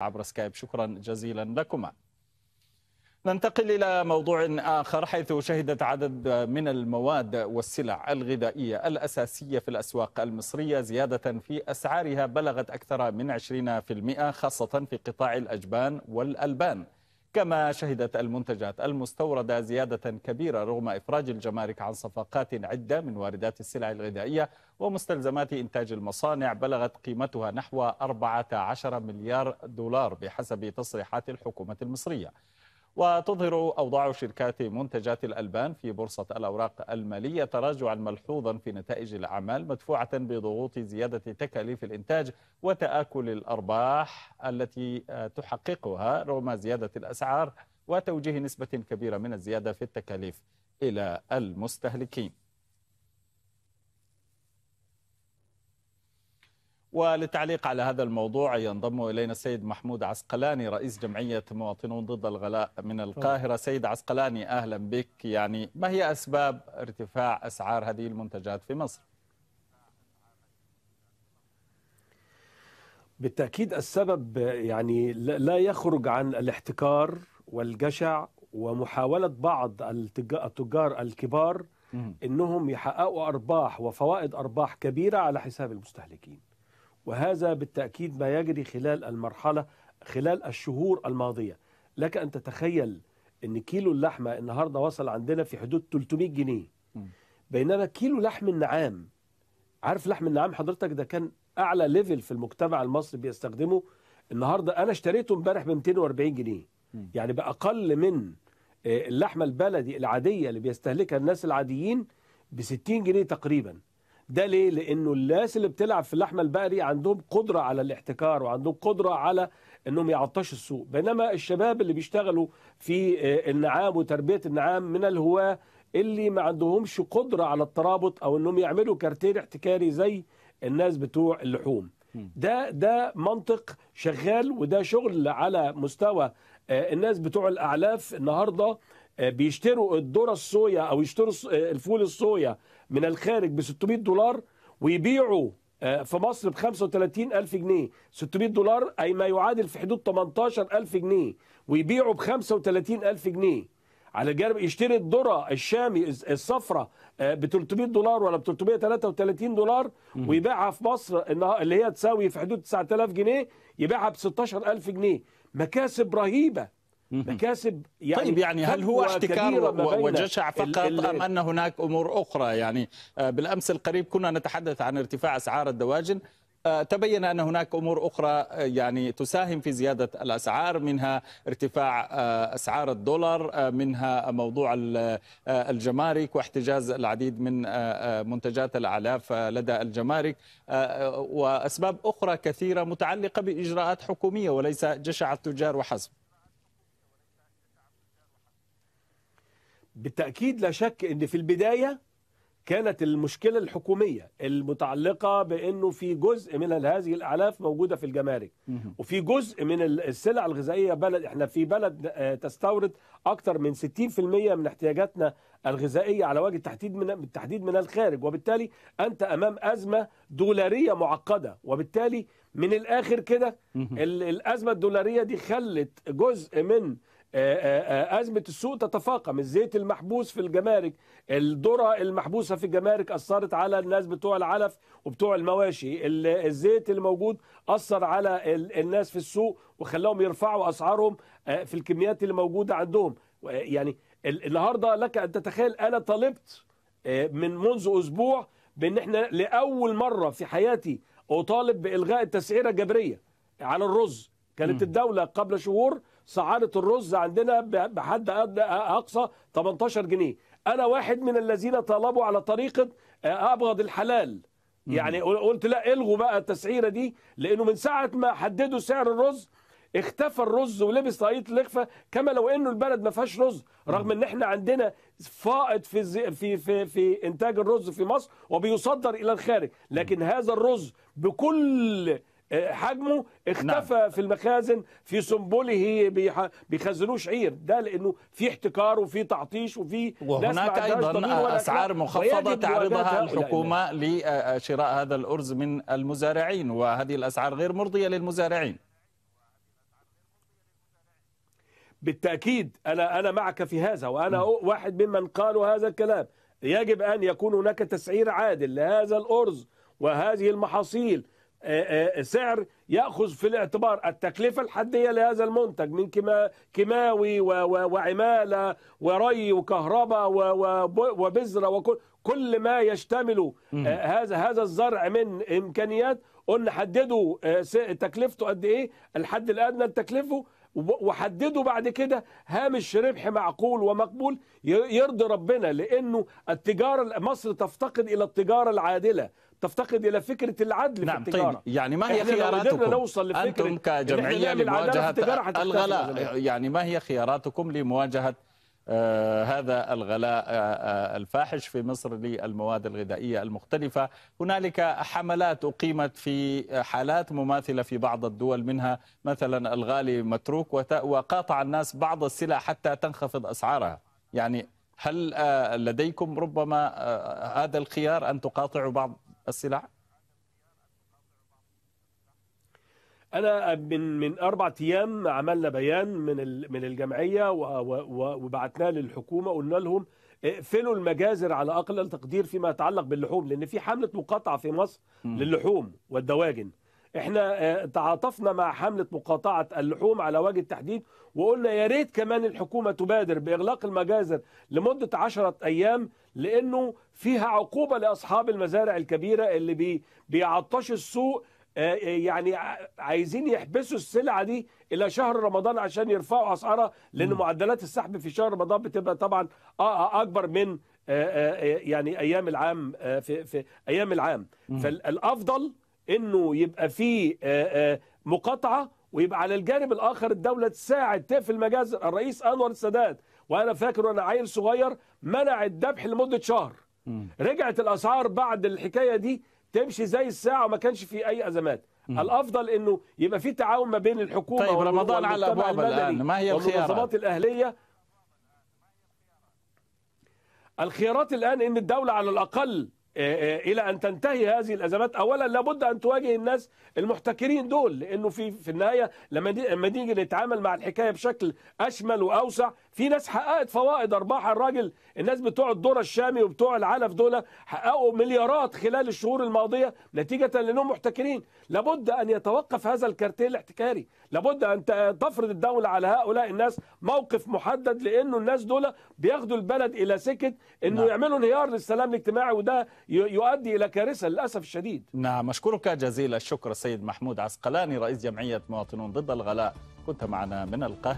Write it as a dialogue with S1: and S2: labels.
S1: عبر سكايب شكرا جزيلا لكما ننتقل إلى موضوع آخر حيث شهدت عدد من المواد والسلع الغذائية الأساسية في الأسواق المصرية زيادة في أسعارها بلغت أكثر من 20% خاصة في قطاع الأجبان والألبان كما شهدت المنتجات المستوردة زيادة كبيرة رغم إفراج الجمارك عن صفقات عدة من واردات السلع الغذائية ومستلزمات إنتاج المصانع بلغت قيمتها نحو 14 مليار دولار بحسب تصريحات الحكومة المصرية وتظهر أوضاع شركات منتجات الألبان في بورصة الأوراق المالية تراجعا ملحوظا في نتائج الأعمال مدفوعة بضغوط زيادة تكاليف الإنتاج وتآكل الأرباح التي آه، تحققها رغم زيادة الأسعار وتوجيه نسبة كبيرة من الزيادة في التكاليف إلى المستهلكين وللتعليق على هذا الموضوع ينضم إلينا السيد محمود عسقلاني رئيس جمعية مواطنون ضد الغلاء من القاهرة طيب. سيد عسقلاني أهلا بك يعني ما هي أسباب ارتفاع أسعار هذه المنتجات في مصر؟
S2: بالتأكيد السبب يعني لا يخرج عن الاحتكار والجشع ومحاولة بعض التجار الكبار انهم يحققوا ارباح وفوائد ارباح كبيره على حساب المستهلكين وهذا بالتأكيد ما يجري خلال المرحلة خلال الشهور الماضية لك أن تتخيل أن كيلو اللحمة النهاردة وصل عندنا في حدود 300 جنيه بينما كيلو لحم النعام عارف لحم النعام حضرتك ده كان أعلى ليفل في المجتمع المصري بيستخدمه النهاردة أنا اشتريته امبارح ب 240 جنيه يعني بأقل من آه، اللحمة البلدي العادية اللي بيستهلكها الناس العاديين ب 60 جنيه تقريبا ده ليه لانه الناس اللي بتلعب في اللحمه البقري عندهم قدره على الاحتكار وعندهم قدره على انهم يعطشوا السوق بينما الشباب اللي بيشتغلوا في آه، النعام وتربيه النعام من الهواه اللي ما عندهمش قدره على الترابط او انهم يعملوا كارتير احتكاري زي الناس بتوع اللحوم ده ده منطق شغال وده شغل على مستوى آه، الناس بتوع الاعلاف النهارده آه، بيشتروا الذره الصويا او يشتروا آه، الفول الصويا من الخارج ب 600 دولار ويبيعوا آه، في مصر ب 35000 جنيه 600 دولار أي ما يعادل في حدود 18000 جنيه ويبيعوا ب 35000 جنيه على الجانب يشتري الذرة الشامي الصفراء ب 300 دولار ولا ب 333 دولار ويبيعها في مصر اللي هي تساوي في حدود 9000 جنيه يبيعها ب 16000 جنيه مكاسب رهيبة مكاسب يعني طيب يعني هل هو احتكار وجشع فقط ال ال ام ان
S1: هناك امور اخرى يعني آه، بالامس القريب كنا نتحدث عن ارتفاع اسعار الدواجن آه، تبين ان هناك امور اخرى آه، يعني تساهم في زياده الاسعار منها ارتفاع اسعار الدولار منها موضوع الجمارك واحتجاز العديد من منتجات الاعلاف لدى الجمارك واسباب اخرى كثيره متعلقه باجراءات حكوميه وليس جشع التجار وحسب
S2: بالتأكيد لا شك أن في البداية كانت المشكلة الحكومية المتعلقة بأنه في جزء من هذه الأعلاف موجودة في الجمارك وفي جزء من السلع الغذائية بلد احنا في بلد آه، تستورد أكثر من 60% من احتياجاتنا الغذائية على وجه التحديد من التحديد من الخارج وبالتالي أنت أمام أزمة دولارية معقدة وبالتالي من الآخر كده الأزمة الدولارية دي خلت جزء من آه، آه، آه، أزمة السوق تتفاقم الزيت المحبوس في الجمارك الذرة المحبوسة في الجمارك أثرت على الناس بتوع العلف وبتوع المواشي الزيت الموجود أثر على الناس في السوق وخلاهم يرفعوا أسعارهم في الكميات اللي موجودة عندهم يعني النهاردة لك أن تتخيل أنا طلبت من منذ أسبوع بأن احنا لأول مرة في حياتي أطالب بإلغاء التسعيرة الجبرية على الرز كانت الدولة قبل شهور سعارة الرز عندنا بحد أقصى 18 جنيه أنا واحد من الذين طالبوا على طريقة آه، أبغض الحلال يعني قلت لا الغوا بقى التسعيره دي لانه من ساعه ما حددوا سعر الرز اختفى الرز ولبس طاقيه الاخفاء كما لو انه البلد ما فيهاش رز رغم ان احنا عندنا فائض في في في في انتاج الرز في مصر وبيصدر الى الخارج لكن هذا الرز بكل حجمه اختفى نعم. في المخازن في سنبله بيخزنوه شعير ده لانه في احتكار وفي تعطيش وفي
S1: وهناك ايضا اسعار مخفضه تعرضها الحكومه لشراء هذا الارز من المزارعين وهذه الاسعار غير مرضيه للمزارعين بالتاكيد انا انا معك في هذا وانا م. واحد
S2: ممن قالوا هذا الكلام يجب ان يكون هناك تسعير عادل لهذا الارز وهذه المحاصيل آه، آه، سعر ياخذ في الاعتبار التكلفه الحديه لهذا المنتج من كيماوي وعماله وري وكهرباء وبذره وكل كل ما يشتمل آه، هذا هذا الزرع من امكانيات قلنا حددوا تكلفته قد ايه الحد الادنى لتكلفه وحددوا بعد كده هامش ربح معقول ومقبول يرضي ربنا لانه التجاره مصر تفتقد الى التجاره العادله تفتقد الى فكره العدل نعم في طيب. التجاره طيب يعني ما هي خياراتكم نوصل انتم كجمعيه لمواجهه الغلاء
S1: يعني ما هي خياراتكم لمواجهه آه، هذا الغلاء آه، آه، الفاحش في مصر للمواد الغذائية المختلفة هنالك حملات أقيمت في حالات مماثلة في بعض الدول منها مثلا الغالي متروك وقاطع الناس بعض السلع حتى تنخفض أسعارها يعني هل لديكم ربما هذا الخيار أن تقاطعوا بعض السلع
S2: انا من من اربع ايام عملنا بيان من من الجمعيه وبعتناه للحكومه قلنا لهم اقفلوا المجازر على اقل تقدير فيما يتعلق باللحوم لان في حمله مقاطعه في مصر للحوم والدواجن احنا آه، تعاطفنا مع حملة مقاطعة اللحوم على وجه التحديد وقلنا يا ريت كمان الحكومة تبادر بإغلاق المجازر لمدة عشرة أيام لأنه فيها عقوبة لأصحاب المزارع الكبيرة اللي بي بيعطش السوق آه، آه، يعني عايزين يحبسوا السلعة دي إلى شهر رمضان عشان يرفعوا أسعارها لأن معدلات السحب في شهر رمضان بتبقى طبعا أكبر من يعني أيام العام في, في أيام العام فالأفضل انه يبقى في آه، آه، مقاطعه ويبقى على الجانب الاخر الدوله تساعد تقفل مجازر الرئيس انور السادات وانا فاكر وانا عيل صغير منع الذبح لمده شهر رجعت الاسعار بعد الحكايه دي تمشي زي الساعه وما كانش في اي ازمات الافضل انه يبقى في تعاون ما بين الحكومه طيب رمضان على ابواب الان ما هي الخيارات الاهليه الخيارات الان ان الدوله على الاقل آه، آه، الى ان تنتهي هذه الازمات اولا لابد ان تواجه الناس المحتكرين دول لانه في في النهايه لما لما نيجي نتعامل مع الحكايه بشكل اشمل واوسع في ناس حققت فوائد ارباح الراجل الناس بتوع الدور الشامي وبتوع العلف دول حققوا مليارات خلال الشهور الماضيه نتيجه لانهم محتكرين لابد ان يتوقف هذا الكارتيل الاحتكاري لابد ان تفرض الدوله على هؤلاء الناس موقف محدد لانه الناس دول بياخدوا البلد الى سكه انه نعم. يعملوا انهيار للسلام الاجتماعي وده يؤدي الى كارثه للاسف الشديد.
S1: نعم اشكرك جزيل الشكر السيد محمود عسقلاني رئيس جمعيه مواطنون ضد الغلاء كنت معنا من القاهره